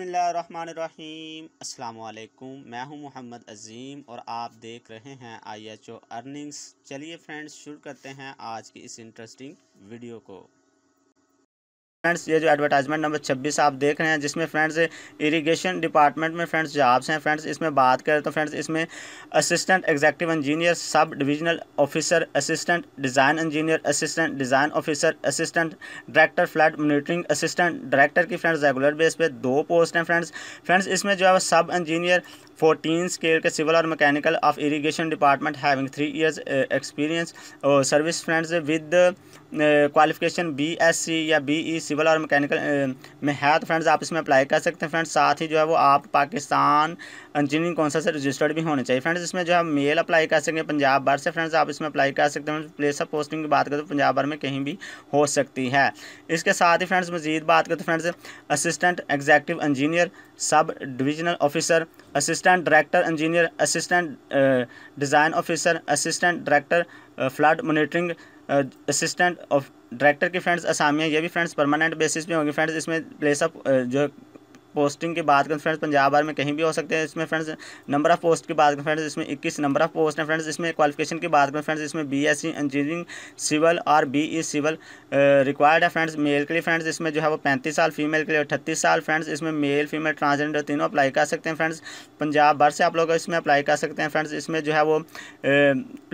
बसमीम् अल्लाम मैं हूं मोहम्मद अजीम और आप देख रहे हैं आईएचओ अर्निंग्स चलिए फ्रेंड्स शुरू करते हैं आज की इस इंटरेस्टिंग वीडियो को फ्रेंड्स ये जो एडवर्टाइजमेंट नंबर 26 आप देख रहे हैं जिसमें फ्रेंड्स इरिगेशन डिपार्टमेंट में फ्रेंड्स जॉब्स हैं फ्रेंड्स इसमें बात करें तो फ्रेंड्स इसमें assistant executive engineer sub divisional officer assistant design engineer assistant design officer assistant director flood monitoring assistant director की फ्रेंड्स रेगुलर बेस पर दो पोस्ट हैं फ्रेंड्स फ्रेंड्स इसमें जो है सब इंजीनियर फोर्टीन स्केल के सिविल और mechanical of irrigation department having three years experience और service friends with qualification B S C या बी ई सिविल और मैकेनिकल में है तो फ्रेंड्स आप इसमें अप्लाई कर सकते हैं फ्रेंड्स साथ ही जो है वो आप पाकिस्तान इंजीनियरिंग कौंसिल से रजिस्टर्ड भी होने चाहिए फ्रेंड्स इसमें जो है मेल अप्लाई कर सकेंगे पंजाब भर से फ्रेंड्स आप इसमें अप्लाई कर सकते हैं प्लेस ऑफ पोस्टिंग की बात करें तो पंजाब भर में कहीं भी हो सकती है इसके साथ ही फ्रेंड्स मजीद बात करें तो friends assistant executive engineer sub divisional officer assistant director engineer assistant design officer assistant director flood monitoring assistant of director की फ्रेंड्स असामियाँ ये भी फ्रेंड्स परमानेंट बेसिस पे होंगी फ्रेंड्स इसमें प्लेस ऑफ uh, जो पोस्टिंग की बात करें फ्रेंड्स पंजाब बार में कहीं भी हो सकते हैं इसमें फ्रेंड्स नंबर ऑफ पोस्ट की बात करें फ्रेंड्स इसमें इक्कीस नंबर ऑफ पोस्ट हैं फ्रेंड्स इसमें क्वालिफिकेशन की बात करें फ्रेंड्स इसमें B S C engineering civil और बी ई सिविल रिक्वायर्ड है फ्रेंड्स मेल के लिए फ्रेंड्स इसमें जो है वो पैंतीस साल फीमेल के लिए अठतीस साल फ्रेंड्स इसमें मेल फीमेल ट्रांसजेंडर तीनों अप्लाई कर सकते हैं फ्रेंड्स पंजाब भर से आप लोग इसमें अप्लाई कर सकते हैं फ्रेंड्स इसमें जो है वो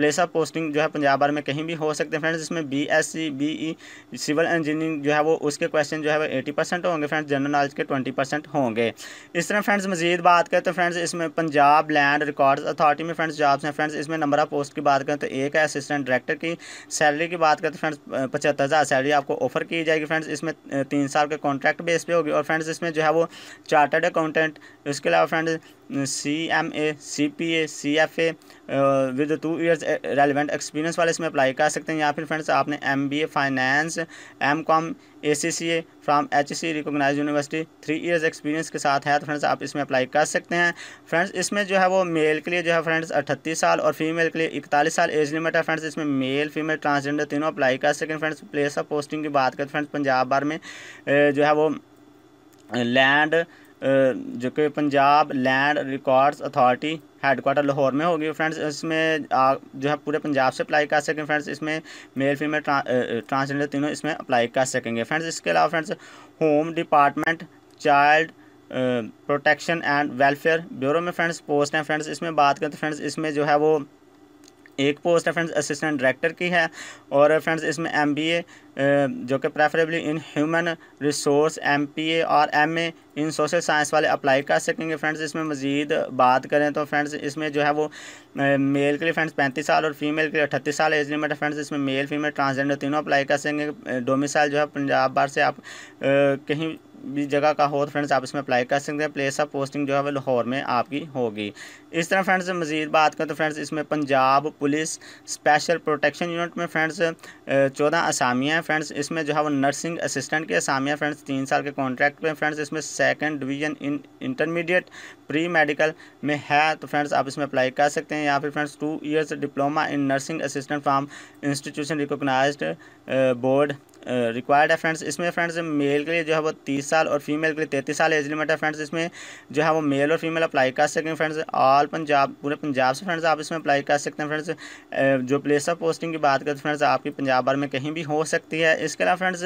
प्लेस ऑफ पोस्टिंग जो है पंजाब भर में कहीं भी हो सकते हैं फ्रेंड्स इसमें B S C B E civil engineering जो है वो उसके क्वेश्चन जो है वो एटी परसेंट होंगे फ्रेंड्स जनरल नॉलेज के ट्वेंटी परसेंट होंगे इस तरह फ्रेंड्स मजीद बात करें तो फ्रेंड्स इसमें पंजाब लैंड रिकॉर्ड अथॉरिटी में फ्रेंड्स जॉब्स हैं फ्रेंड्स इसमें नंबर ऑफ पोस्ट की बात करें तो एक है असिस्टेंट डायरेक्टर की सैलरी की बात करें तो फ्रेंड्स पचहत्तर हज़ार सैलरी आपको ऑफर की जाएगी फ्रेंड्स इसमें तीन साल के कॉन्ट्रैक्ट बेस पर होगी और फ्रेंड्स इसमें जो है वो चार्टर्ड अकाउंटेंट इसके अलावा friends C M A C P A C F A with two years relevant experience वाले इसमें अप्लाई कर सकते हैं या फिर फ्रेंड्स आपने M B A finance M com A C C A from H C recognise university three years experience के साथ है तो फ्रेंड्स आप इसमें अप्लाई कर सकते हैं फ्रेंड्स इसमें जो है वो मेल के लिए जो है फ्रेंड्स अट्ठतीस साल और फीमेल के लिए इकतालीस साल एज लिमिट है फ्रेंड्स इसमें मेल फीमेल ट्रांसजेंडर तीनों अप्लाई कर सकें फ्रेंड्स प्लेस ऑफ पोस्टिंग की बात करें फ्रेंड्स पंजाब भर में uh, जो है वो लैंड uh, जो कि Punjab land records authority headquarter Lahore में होगी फ्रेंड्स इसमें आ, जो है पूरे पंजाब से अप्लाई कर सकें फ्रेंड्स इसमें मेल फीमेल ट्रांसजेंडर तीनों इसमें अप्लाई कर सकेंगे फ्रेंड्स इसके अलावा friends home department child protection and welfare bureau में फ्रेंड्स पोस्ट हैं फ्रेंड्स इसमें बात करें तो फ्रेंड्स इसमें जो है वो एक पोस्ट है फ्रेंड्स असिस्टेंट डायरेक्टर की है और फ्रेंड्स इसमें एमबीए जो कि preferably in human resource MPA और एमए इन सोशल साइंस वाले अप्लाई कर सकेंगे फ्रेंड्स इसमें मज़ीद बात करें तो फ्रेंड्स इसमें जो है वो मेल के लिए फ्रेंड्स पैंतीस साल और फीमेल के लिए अठतीस साल एज लिमिट है फ्रेंड्स इसमें मेल फीमेल ट्रांसजेंडर तीनों अप्लाई कर सकेंगे डोमिसाइल जो है पंजाब बार से आप कहीं भी जगह का हो तो फ्रेंड्स आप इसमें अप्लाई कर सकते हैं प्लेस ऑफ पोस्टिंग जो है वो लाहौर में आपकी होगी इस तरह फ्रेंड्स मज़ीद बात करें तो फ्रेंड्स इसमें Punjab police special protection unit में फ्रेंड्स चौदह असामियाँ हैं फ्रेंड्स इसमें जो है वो नर्सिंग असिस्टेंट की असामियाँ फ्रेंड्स तीन साल के कॉन्ट्रैक्ट में फ्रेंड्स इसमें second division in intermediate pre medical में है तो फ्रेंड्स आप इसमें अप्लाई कर सकते हैं या फिर friends two years diploma in nursing assistant from institution recognise board required है फ्रेंड्स इसमें फ्रेंड्स मेल के लिए जो है वो तीस साल और फीमेल के लिए तैंतीस साल एज लिमिट है फ्रेंड्स इसमें जो है वो मेल और फीमेल अप्लाई कर सकेंगे फ्रेंड्स ऑल पंजाब पूरे पंजाब से फ्रेंड्स आप इसमें अप्लाई कर सकते हैं फ्रेंड्स जो प्लेस ऑफ पोस्टिंग की बात करें फ्रेंड्स आपकी पंजाब भर में कहीं भी हो सकती है इसके अलावा फ्रेंड्स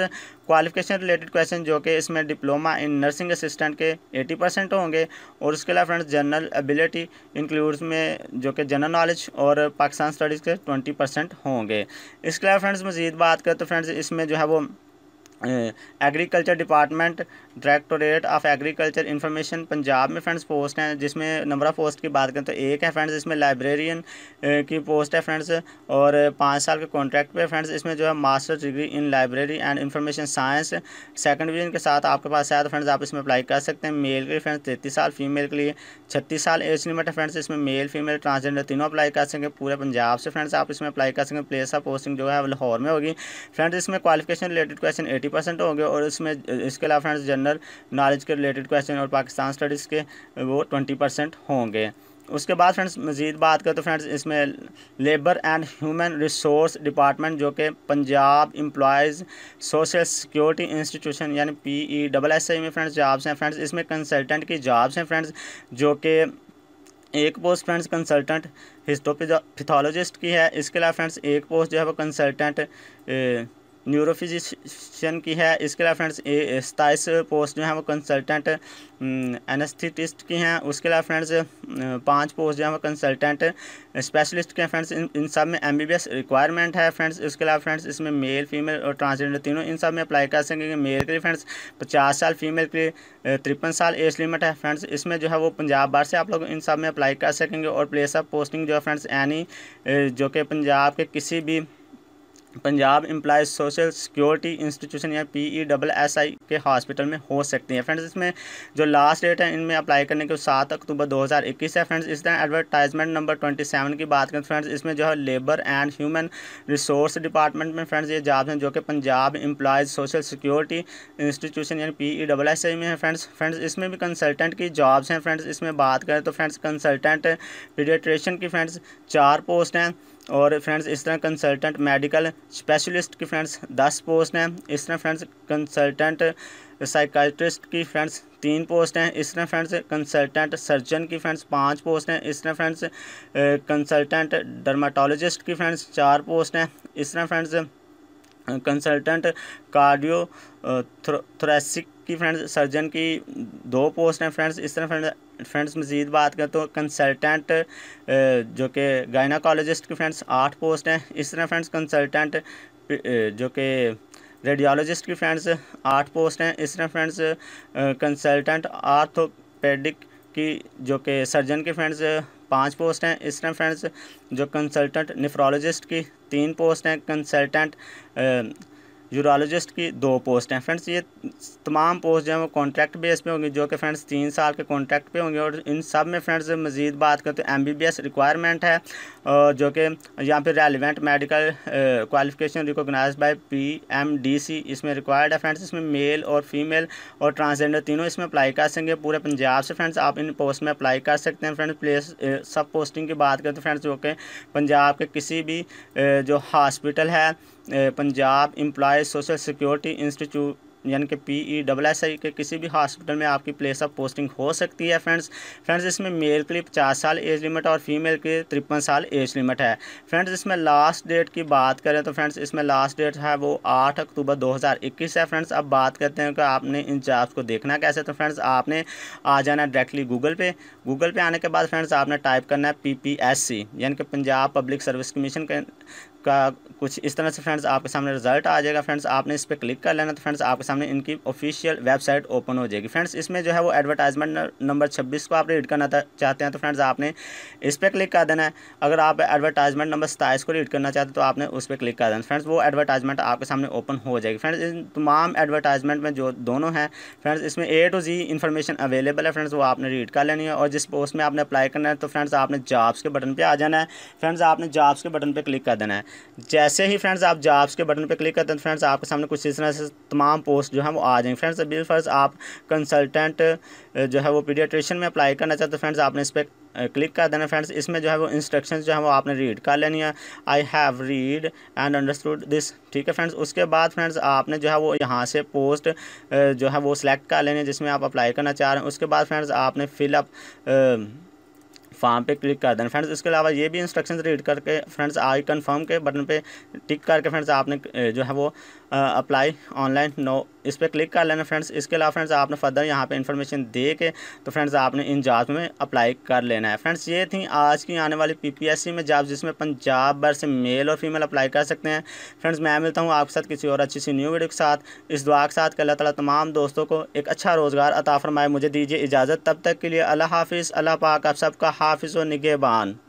क्वालिफिकेशन रिलेटेड क्वेश्चन जो कि इसमें डिप्लोमा इन नर्सिंग असिस्टेंट के एटी परसेंट होंगे और उसके अलावा फ्रेंड्स जनरल एबिलिटी इंक्लूड्स में जो कि जनरल नॉलेज और पाकिस्तान स्टडीज़ के ट्वेंटी परसेंट होंगे इसके अलावा फ्रेंड्स मजीद बात करें तो फ्रेंड्स इसमें जो है ஆகும் agriculture department directorate of agriculture information Punjab में फ्रेंड्स पोस्ट हैं जिसमें नंबर ऑफ़ पोस्ट की बात करें तो एक है फ्रेंड्स इसमें लाइब्रेरियन की पोस्ट है फ्रेंड्स और पाँच साल के कॉन्ट्रैक्ट पे फ्रेंड्स इसमें जो है master degree in library and information science second division के साथ आपके पास है तो फ्रेंड्स आप इसमें अप्लाई कर सकते हैं मेल के फ्रेंड्स तैतीस साल फीमेल के लिए छत्तीस साल एज लिमिट है फ्रेंड्स इसमें मेल फीमेल ट्रांसजेंडर तीनों अप्लाई कर सकेंगे पूरे पंजाब से फ्रेंड्स आप इसमें अप्लाई कर सकेंगे प्लेस ऑफ पोस्टिंग जो है लाहौर में होगी फ्रेंड्स इसमें qualification related question eighty fifty percent होंगे और इसमें इसके अलावा फ्रेंड्स जनरल नॉलेज के रिलेटेड क्वेश्चन और पाकिस्तान स्टडीज़ के वो ट्वेंटी परसेंट होंगे उसके बाद फ्रेंड्स मज़ीद बात करें तो फ्रेंड्स इसमें labour and human resource department जो कि Punjab employees social security institution यानी P E double S I में फ्रेंड्स जॉब्स हैं फ्रेंड्स इसमें कंसल्टेंट की जॉब्स हैं फ्रेंड्स जो कि एक पोस्ट फ्रेंड्स कंसल्टेंट हिस्टोपिथोलॉजिस्ट की है इसके अलावा फ्रेंड्स एक पोस्ट जो है वो कंसल्टेंट न्यूरोफिजिशियन की है इसके अलावा फ्रेंड्स सताईस पोस्ट जो है वो कंसल्टेंट एनेस्थेटिस्ट की हैं उसके अलावा फ्रेंड्स पांच पोस्ट जो है वो कंसल्टेंट स्पेशलिस्ट के हैं फ्रेंड्स इन, इन सब में एमबीबीएस रिक्वायरमेंट है फ्रेंड्स इसके अलावा फ्रेंड्स इसमें मेल फीमेल और ट्रांसजेंडर तीनों इन सब में अप्लाई कर सकेंगे मेल के लिए फ्रेंड्स पचास साल फीमेल के लिए तिरपन साल एज लिमिट है फ्रेंड्स इसमें जो है वो पंजाब बार से आप लोग इन सब में अप्लाई कर सकेंगे और प्लेस ऑफ पोस्टिंग जो है फ्रेंड्स एनी जो कि पंजाब के किसी भी Punjab employees social security institution या P E double S I के हॉस्पिटल में हो सकती हैं फ्रेंड्स इसमें जो लास्ट डेट है इनमें अप्लाई करने के सात अक्टूबर 2021 है फ्रेंड्स इस तरह एडवर्टाइजमेंट नंबर 27 की बात करें फ्रेंड्स इसमें जो है labour and human resource department में फ्रेंड्स ये जॉब्स हैं जो कि Punjab employees social security institution यानी P E double S I में है फ्रेंड्स फ्रेंड्स इसमें भी कंसल्टेंट की जॉब्स हैं फ्रेंड्स इसमें बात करें तो फ्रेंड्स कंसल्टेंट पीडियट्रेशन की फ्रेंड्स चार पोस्ट हैं और फ्रेंड्स इस तरह कंसल्टेंट मेडिकल स्पेशलिस्ट की फ्रेंड्स दस पोस्ट हैं इस तरह फ्रेंड्स कंसल्टेंट साइकाट्रिस्ट की फ्रेंड्स तीन पोस्ट हैं इस तरह फ्रेंड्स कंसल्टेंट सर्जन की फ्रेंड्स पांच पोस्ट हैं इस तरह फ्रेंड्स कंसल्टेंट डर्माटोलॉजिस्ट की फ्रेंड्स चार पोस्ट हैं इस तरह फ्रेंड्स कंसल्टेंट कार्डियो थ्रेसिक की फ्रेंड्स सर्जन की दो पोस्ट हैं फ्रेंड्स इस तरह फ्रेंड्स फ्रेंड्स मज़ीद बात करें तो कंसल्टेंट जो कि गायनाकोलॉजिस्ट की फ्रेंड्स आठ पोस्ट हैं इस तरह फ्रेंड्स कंसल्टेंट जो कि रेडियोलॉजिस्ट की फ्रेंड्स आठ पोस्ट हैं इस तरह फ्रेंड्स कंसल्टेंट आर्थोपेडिक की जो कि सर्जन की फ्रेंड्स पाँच पोस्ट हैं इस तरह फ्रेंड्स जो कंसल्टेंट निफ्रोलॉजिस्ट की तीन पोस्ट हैं कंसल्टेंट यूरोलॉजिस्ट की दो पोस्ट हैं फ्रेंड्स ये तमाम पोस्ट जो हैं वो कॉन्ट्रैक्ट बेस पे होंगी जो कि फ्रेंड्स तीन साल के कॉन्ट्रैक्ट पे होंगे और इन सब में फ्रेंड्स मज़ीद बात करें तो M B B S requirement है जो कि यहाँ पे relevant medical qualification recognise by P M D C इसमें रिक्वायर्ड है फ्रेंड्स इसमें मेल और फीमेल और ट्रांसजेंडर तीनों इसमें अप्लाई कर सकेंगे पूरे पंजाब से फ्रेंड्स आप इन पोस्ट में अप्लाई कर सकते हैं फ्रेंड्स प्लेस सब पोस्टिंग की बात करें तो फ्रेंड्स जो कि पंजाब के किसी भी जो हॉस्पिटल है पंजाब एम्प्लॉय चाहे सोशल सिक्योरिटी इंस्टीट्यूट यानी कि P E double S I के किसी भी हॉस्पिटल में आपकी प्लेस ऑफ पोस्टिंग हो सकती है फ्रेंड्स फ्रेंड्स इसमें मेल के लिए पचास साल एज लिमिट और फीमेल के लिए तिरपन साल एज लिमिट है फ्रेंड्स इसमें लास्ट डेट की बात करें तो फ्रेंड्स इसमें लास्ट डेट है वो आठ अक्टूबर दो हज़ार इक्कीस है फ्रेंड्स अब बात करते हैं कि आपने इन जॉब्स को देखना कैसे तो फ्रेंड्स आपने आ जाना डायरेक्टली गूगल पे गूगल पे आने के बाद फ्रेंड्स आपने टाइप करना है पी पी एस सी यानी कि पंजाब पब्लिक सर्विस कमीशन का कुछ इस तरह से फ्रेंड्स आपके सामने रिजल्ट आ जाएगा फ्रेंड्स आपने इस पर क्लिक कर लेना तो फ्रेंड्स आपके सामने इनकी ऑफिशियल वेबसाइट ओपन हो जाएगी फ्रेंड्स इसमें जो है वो एडवर्टाइजमेंट नंबर छब्बीस को आप रीड करना चाहते हैं तो फ्रेंड्स आपने इस पर क्लिक कर देना है अगर आप एडवर्टाइजमेंट नंबर सताईस को रीड करना चाहते हैं तो आपने उस पर क्लिक कर देना फ्रेंड्स वो एडवर्टाइजमेंट आपके सामने ओपन हो जाएगी फ्रेंड्स इन तमाम एडवर्टाइजमेंट में जो दोनों हैं फ्रेंड्स इसमें A to Z information available है फ्रेंड्स वो आपने रीड कर लेनी है और जिस पोस्ट में आपने अप्लाई करना है तो फ्रेंड्स आपने जॉब्स के बटन पर आ जाना है फ्रेंड्स आपने जॉब्स के बटन पर क्लिक कर देना है जैसे ही फ्रेंड्स आप जॉब्स के बटन पर क्लिक करते हैं तो फ्रेंड्स आपके सामने कुछ इस तरह से तमाम पोस्ट जो है वो आ जाएंगे फ्रेंड्स बिल फर्ज आप कंसल्टेंट जो है वो पीडियाट्रिशन में अप्लाई करना चाहते हैं फ्रेंड्स आपने इस पर क्लिक कर देना फ्रेंड्स इसमें जो है वो इंस्ट्रक्शंस जो है वो आपने रीड कर लेनी है I have read and understood this ठीक है फ्रेंड्स उसके बाद फ्रेंड्स आपने जो है वो यहाँ से पोस्ट जो है वो सिलेक्ट कर लेनी है जिसमें आप अप्लाई करना चाह रहे हैं उसके बाद फ्रेंड्स आपने फिलअप फार्म पे क्लिक कर देना फ्रेंड्स इसके अलावा ये भी इंस्ट्रक्शन रीड करके फ्रेंड्स आई कन्फर्म के बटन पर टिक करके फ्रेंड्स आपने जो है वो अप्लाई ऑनलाइन नो इस पर क्लिक कर लेना फ्रेंड्स इसके अलावा फ्रेंड्स आपने फर्दर यहाँ पे इन्फॉर्मेशन दे के तो फ्रेंड्स आपने इन जॉब में अप्लाई कर लेना है फ्रेंड्स ये थी आज की आने वाली पीपीएससी में जॉब जिसमें पंजाब भर से मेल और फीमेल अप्लाई कर सकते हैं फ्रेंड्स मैं मिलता हूँ आपके साथ किसी और अच्छी सी न्यू वीडियो के साथ इस दुआ के साथ अल्लाह तला तमाम दोस्तों को एक अच्छा रोज़गार अता फरमाए मुझे दीजिए इजाज़त तब तक के लिए अल्लाह हाफिज़ अल्लाह पाक आप सबका हाफिज़ व निगेबान